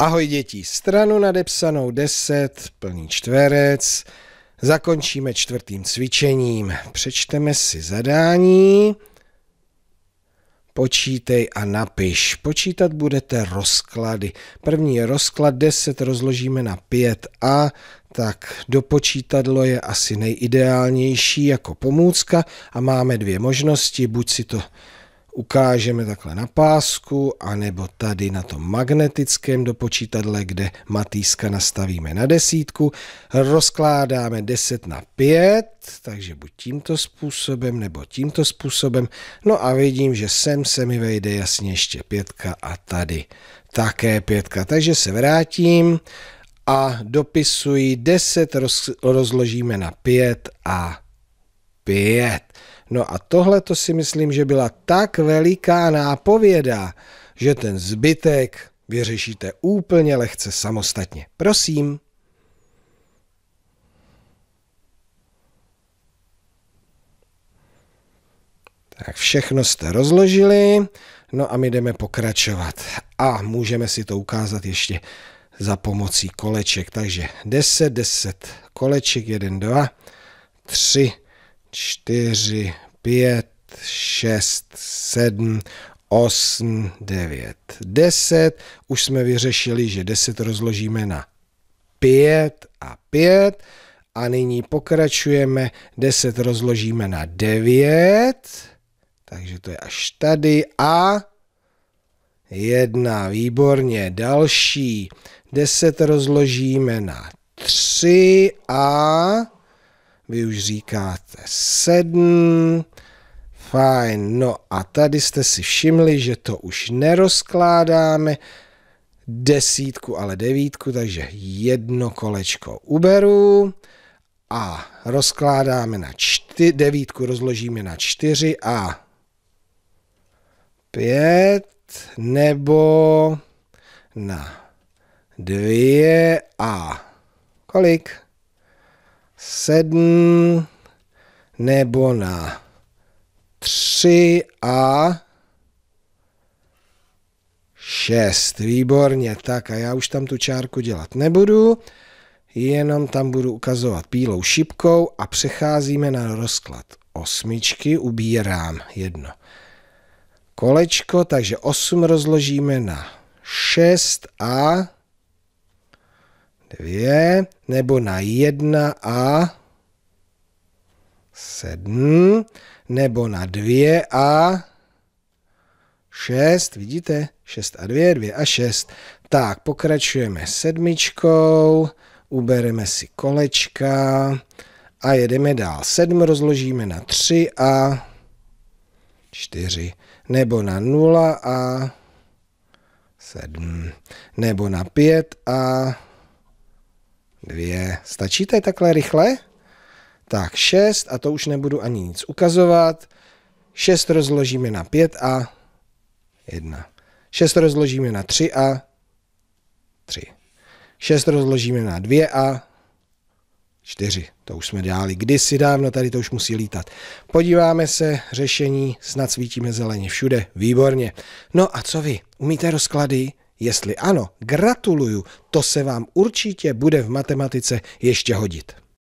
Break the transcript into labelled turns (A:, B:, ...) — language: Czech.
A: Ahoj děti, stranu nadepsanou 10, plný čtverec. Zakončíme čtvrtým cvičením. Přečteme si zadání. Počítej a napiš. Počítat budete rozklady. První rozklad 10 rozložíme na 5 a tak dopočítadlo je asi nejideálnější jako pomůcka a máme dvě možnosti, buď si to ukážeme takhle na pásku, anebo tady na tom magnetickém dopočítadle, kde matýska nastavíme na desítku. Rozkládáme 10 na 5, takže buď tímto způsobem, nebo tímto způsobem. No a vidím, že sem se mi vejde jasně ještě pětka a tady také pětka. Takže se vrátím a dopisuji 10 roz, rozložíme na 5 a zpět. No a tohle to si myslím, že byla tak veliká nápověda, že ten zbytek vyřešíte úplně lehce samostatně. Prosím. Tak všechno jste rozložili, no a my jdeme pokračovat. A můžeme si to ukázat ještě za pomocí koleček. Takže 10, 10 koleček, 1, 2, 3, 4, čtyři, pět, šest, sedm, 8, 9, 10. Už jsme vyřešili, že 10 rozložíme na 5 a 5. A nyní pokračujeme, 10 rozložíme na 9, takže to je až tady a 1, výborně, další, 10 rozložíme na 3 a vy už říkáte 7, fajn, no a tady jste si všimli, že to už nerozkládáme, desítku, ale devítku, takže jedno kolečko uberu a rozkládáme na čty, devítku rozložíme na čtyři a pět nebo na dvě a kolik? sedm nebo na tři a šest. Výborně, tak a já už tam tu čárku dělat nebudu, jenom tam budu ukazovat bílou šipkou a přecházíme na rozklad osmičky, ubírám jedno kolečko, takže osm rozložíme na šest a 2 nebo na 1 a 7 nebo na 2 a 6, vidíte? 6 a 2, 2 a 6. Tak, pokračujeme sedmičkou, ubereme si kolečka a jedeme dál. 7 rozložíme na 3 a 4, nebo na 0 a 7, nebo na 5 a dvě. Stačí to takhle rychle? Tak šest a to už nebudu ani nic ukazovat. Šest rozložíme na pět a jedna. Šest rozložíme na tři a tři. Šest rozložíme na dvě a čtyři. To už jsme dělali kdysi dávno, tady to už musí lítat. Podíváme se, řešení, snad svítíme zeleně všude, výborně. No a co vy, umíte rozklady? Jestli ano, gratuluju, to se vám určitě bude v matematice ještě hodit.